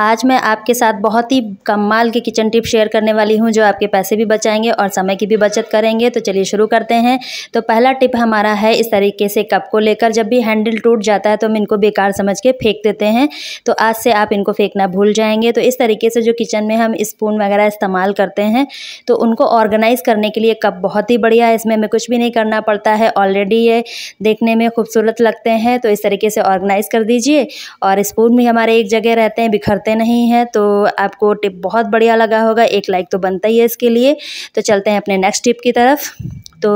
आज मैं आपके साथ बहुत ही कमाल के किचन टिप शेयर करने वाली हूँ जो आपके पैसे भी बचाएंगे और समय की भी बचत करेंगे तो चलिए शुरू करते हैं तो पहला टिप हमारा है इस तरीके से कप को लेकर जब भी हैंडल टूट जाता है तो हम इनको बेकार समझ के फेंक देते हैं तो आज से आप इनको फेंकना भूल जाएंगे तो इस तरीके से जो किचन में हम स्पून वगैरह इस्तेमाल करते हैं तो उनको ऑर्गेनाइज़ करने के लिए कप बहुत ही बढ़िया है इसमें हमें कुछ भी नहीं करना पड़ता है ऑलरेडी ये देखने में खूबसूरत लगते हैं तो इस तरीके से ऑर्गेनाइज़ कर दीजिए और स्पून भी हमारे एक जगह रहते हैं बिखर करते नहीं हैं तो आपको टिप बहुत बढ़िया लगा होगा एक लाइक तो बनता ही है इसके लिए तो चलते हैं अपने नेक्स्ट टिप की तरफ तो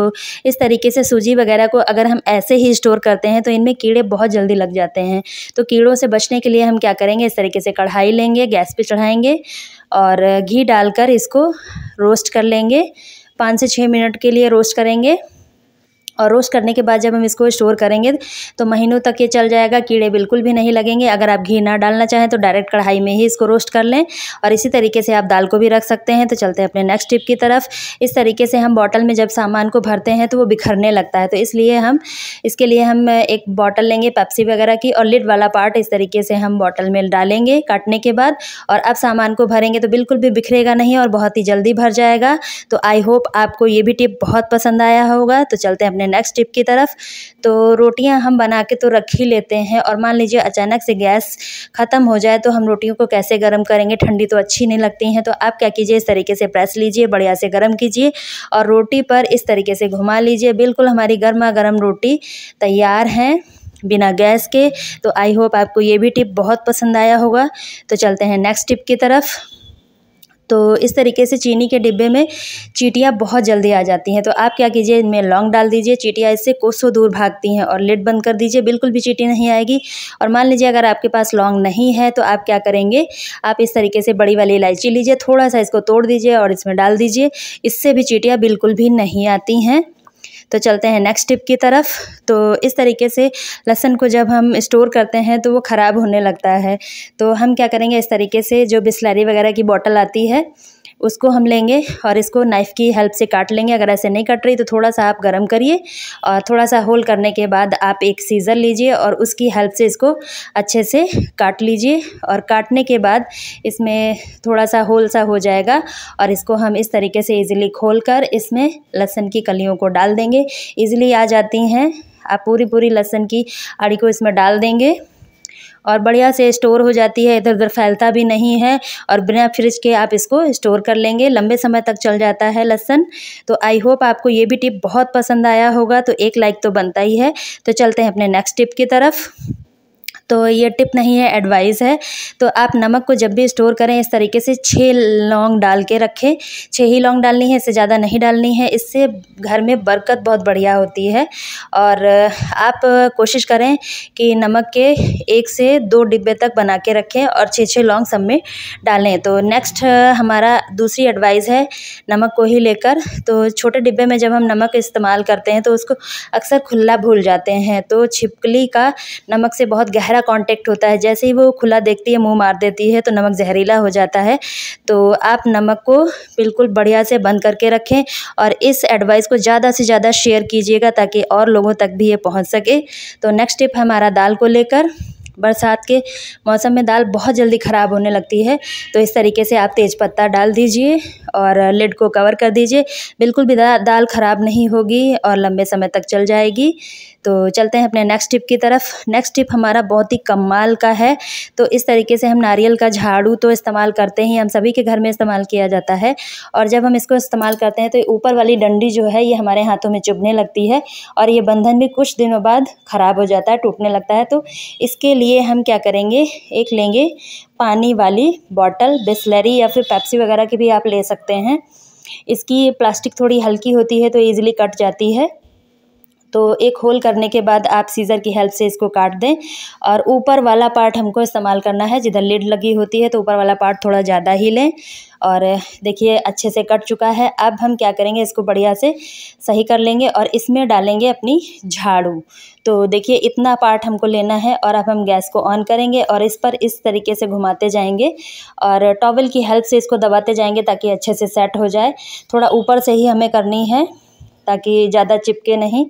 इस तरीके से सूजी वगैरह को अगर हम ऐसे ही स्टोर करते हैं तो इनमें कीड़े बहुत जल्दी लग जाते हैं तो कीड़ों से बचने के लिए हम क्या करेंगे इस तरीके से कढ़ाई लेंगे गैस पे चढ़ाएंगे और घी डालकर इसको रोस्ट कर लेंगे पाँच से छः मिनट के लिए रोस्ट करेंगे और रोस्ट करने के बाद जब हम इसको स्टोर करेंगे तो महीनों तक ये चल जाएगा कीड़े बिल्कुल भी नहीं लगेंगे अगर आप घी ना डालना चाहें तो डायरेक्ट कढ़ाई में ही इसको रोस्ट कर लें और इसी तरीके से आप दाल को भी रख सकते हैं तो चलते हैं अपने नेक्स्ट टिप की तरफ इस तरीके से हम बॉटल में जब सामान को भरते हैं तो वो बिखरने लगता है तो इसलिए हम इसके लिए हम एक बॉटल लेंगे पेप्सी वगैरह की और लिड वाला पार्ट इस तरीके से हम बॉटल में डालेंगे काटने के बाद और अब सामान को भरेंगे तो बिल्कुल भी बिखरेगा नहीं और बहुत ही जल्दी भर जाएगा तो आई होप आपको ये भी टिप बहुत पसंद आया होगा तो चलते हैं अपने अपने नेक्स्ट टिप की तरफ तो रोटियां हम बना के तो रख ही लेते हैं और मान लीजिए अचानक से गैस ख़त्म हो जाए तो हम रोटियों को कैसे गर्म करेंगे ठंडी तो अच्छी नहीं लगती हैं तो आप क्या कीजिए इस तरीके से प्रेस लीजिए बढ़िया से गर्म कीजिए और रोटी पर इस तरीके से घुमा लीजिए बिल्कुल हमारी गर्मा गर्म रोटी तैयार हैं बिना गैस के तो आई होप आपको ये भी टिप बहुत पसंद आया होगा तो चलते हैं नेक्स्ट टिप की तरफ तो इस तरीके से चीनी के डिब्बे में चीटियाँ बहुत जल्दी आ जाती हैं तो आप क्या कीजिए इनमें लौंग डाल दीजिए चीटियाँ इससे कोसों दूर भागती हैं और लिड बंद कर दीजिए बिल्कुल भी चीटी नहीं आएगी और मान लीजिए अगर आपके पास लौंग नहीं है तो आप क्या करेंगे आप इस तरीके से बड़ी वाली इलायची लीजिए थोड़ा सा इसको तोड़ दीजिए और इसमें डाल दीजिए इससे भी चीटियाँ बिल्कुल भी नहीं आती हैं तो चलते हैं नेक्स्ट टिप की तरफ तो इस तरीके से लहसुन को जब हम स्टोर करते हैं तो वो ख़राब होने लगता है तो हम क्या करेंगे इस तरीके से जो बिसलरी वगैरह की बॉटल आती है उसको हम लेंगे और इसको नाइफ़ की हेल्प से काट लेंगे अगर ऐसे नहीं कट रही तो थोड़ा सा आप गर्म करिए और थोड़ा सा होल करने के बाद आप एक सीज़र लीजिए और उसकी हेल्प से इसको अच्छे से काट लीजिए और काटने के बाद इसमें थोड़ा सा होल सा हो जाएगा और इसको हम इस तरीके से ईज़िली खोल कर इसमें लहसुन की कलियों को डाल देंगे ईज़िली आ जाती हैं आप पूरी पूरी लहसन की आड़ी को इसमें डाल देंगे और बढ़िया से स्टोर हो जाती है इधर उधर फैलता भी नहीं है और बिना फ्रिज के आप इसको स्टोर कर लेंगे लंबे समय तक चल जाता है लहसन तो आई होप आपको ये भी टिप बहुत पसंद आया होगा तो एक लाइक तो बनता ही है तो चलते हैं अपने नेक्स्ट टिप की तरफ तो ये टिप नहीं है एडवाइस है तो आप नमक को जब भी स्टोर करें इस तरीके से छः लौंग डाल के रखें छः ही लौंग डालनी है इससे ज़्यादा नहीं डालनी है इससे घर में बरकत बहुत बढ़िया होती है और आप कोशिश करें कि नमक के एक से दो डिब्बे तक बना के रखें और छः छः लौंग सब में डालें तो नेक्स्ट हमारा दूसरी एडवाइस है नमक को ही लेकर तो छोटे डिब्बे में जब हम नमक इस्तेमाल करते हैं तो उसको अक्सर खुला भूल जाते हैं तो छिपकली का नमक से बहुत गहरा गहरा कांटेक्ट होता है जैसे ही वो खुला देखती है मुंह मार देती है तो नमक जहरीला हो जाता है तो आप नमक को बिल्कुल बढ़िया से बंद करके रखें और इस एडवाइस को ज़्यादा से ज़्यादा शेयर कीजिएगा ताकि और लोगों तक भी ये पहुँच सके तो नेक्स्ट टिप हमारा दाल को लेकर बरसात के मौसम में दाल बहुत जल्दी ख़राब होने लगती है तो इस तरीके से आप तेज़पत्ता डाल दीजिए और लिड को कवर कर दीजिए बिल्कुल भी दाल ख़राब नहीं होगी और लंबे समय तक चल जाएगी तो चलते हैं अपने नेक्स्ट टिप की तरफ नेक्स्ट टिप हमारा बहुत ही कमाल का है तो इस तरीके से हम नारियल का झाड़ू तो इस्तेमाल करते ही हम सभी के घर में इस्तेमाल किया जाता है और जब हम इसको इस्तेमाल करते हैं तो ऊपर वाली डंडी जो है ये हमारे हाथों में चुभने लगती है और ये बंधन भी कुछ दिनों बाद ख़राब हो जाता है टूटने लगता है तो इसके लिए लिए हम क्या करेंगे एक लेंगे पानी वाली बॉटल बिस्लरी या फिर पेप्सी वगैरह की भी आप ले सकते हैं इसकी प्लास्टिक थोड़ी हल्की होती है तो ईज़िली कट जाती है तो एक होल करने के बाद आप सीज़र की हेल्प से इसको काट दें और ऊपर वाला पार्ट हमको इस्तेमाल करना है जिधर लीड लगी होती है तो ऊपर वाला पार्ट थोड़ा ज़्यादा ही लें और देखिए अच्छे से कट चुका है अब हम क्या करेंगे इसको बढ़िया से सही कर लेंगे और इसमें डालेंगे अपनी झाड़ू तो देखिए इतना पार्ट हमको लेना है और अब हम गैस को ऑन करेंगे और इस पर इस तरीके से घुमाते जाएंगे और टॉवल की हेल्प से इसको दबाते जाएंगे ताकि अच्छे से सेट हो जाए थोड़ा ऊपर से ही हमें करनी है ताकि ज़्यादा चिपके नहीं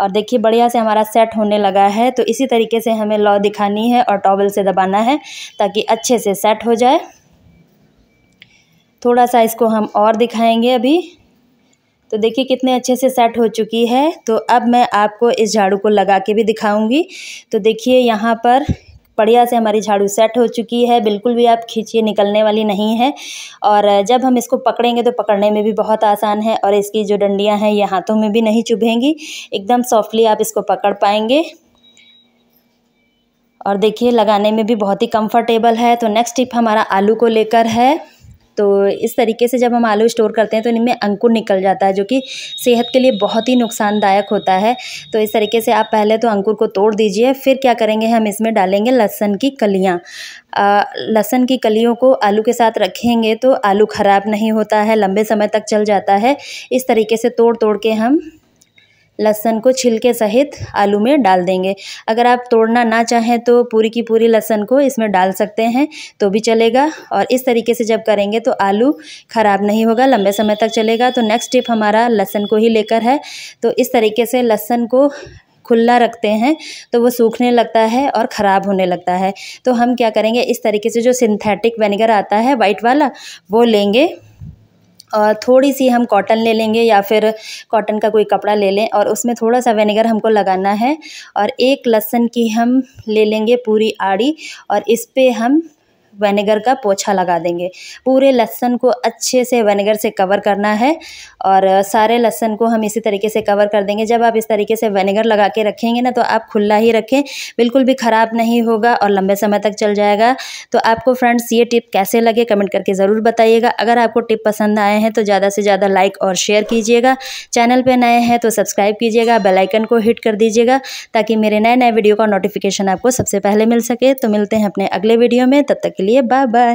और देखिए बढ़िया से हमारा सेट होने लगा है तो इसी तरीके से हमें लॉ दिखानी है और टॉवल से दबाना है ताकि अच्छे से सेट हो जाए थोड़ा सा इसको हम और दिखाएंगे अभी तो देखिए कितने अच्छे से सेट हो चुकी है तो अब मैं आपको इस झाड़ू को लगा के भी दिखाऊंगी तो देखिए यहाँ पर बढ़िया से हमारी झाड़ू सेट हो चुकी है बिल्कुल भी आप खींचिए निकलने वाली नहीं है और जब हम इसको पकड़ेंगे तो पकड़ने में भी बहुत आसान है और इसकी जो डंडियाँ हैं ये हाथों में भी नहीं चुभेंगी एकदम सॉफ्टली आप इसको पकड़ पाएंगे और देखिए लगाने में भी बहुत ही कंफर्टेबल है तो नेक्स्ट टिप हमारा आलू को लेकर है तो इस तरीके से जब हम आलू स्टोर करते हैं तो इनमें अंकुर निकल जाता है जो कि सेहत के लिए बहुत ही नुकसानदायक होता है तो इस तरीके से आप पहले तो अंकुर को तोड़ दीजिए फिर क्या करेंगे हम इसमें डालेंगे लहसन की कलियाँ लहसन की कलियों को आलू के साथ रखेंगे तो आलू ख़राब नहीं होता है लंबे समय तक चल जाता है इस तरीके से तोड़ तोड़ के हम लहसन को छिलके सहित आलू में डाल देंगे अगर आप तोड़ना ना चाहें तो पूरी की पूरी लहसन को इसमें डाल सकते हैं तो भी चलेगा और इस तरीके से जब करेंगे तो आलू ख़राब नहीं होगा लंबे समय तक चलेगा तो नेक्स्ट टिप हमारा लहसन को ही लेकर है तो इस तरीके से लहसन को खुला रखते हैं तो वो सूखने लगता है और ख़राब होने लगता है तो हम क्या करेंगे इस तरीके से जो सिंथेटिक वेनेगर आता है वाइट वाला वो लेंगे थोड़ी सी हम कॉटन ले लेंगे या फिर कॉटन का कोई कपड़ा ले लें और उसमें थोड़ा सा विनेगर हमको लगाना है और एक लहसन की हम ले लेंगे पूरी आड़ी और इस पर हम वेनेगर का पोछा लगा देंगे पूरे लहसन को अच्छे से वेनेगर से कवर करना है और सारे लहसन को हम इसी तरीके से कवर कर देंगे जब आप इस तरीके से वेनेगर लगा के रखेंगे ना तो आप खुला ही रखें बिल्कुल भी ख़राब नहीं होगा और लंबे समय तक चल जाएगा तो आपको फ्रेंड्स ये टिप कैसे लगे कमेंट करके ज़रूर बताइएगा अगर आपको टिप पसंद आए हैं तो ज़्यादा से ज़्यादा लाइक और शेयर कीजिएगा चैनल पर नए हैं तो सब्सक्राइब कीजिएगा बेलाइकन को हिट कर दीजिएगा ताकि मेरे नए नए वीडियो का नोटिफिकेशन आपको सबसे पहले मिल सके तो मिलते हैं अपने अगले वीडियो में तब तक के लिए बाय बाय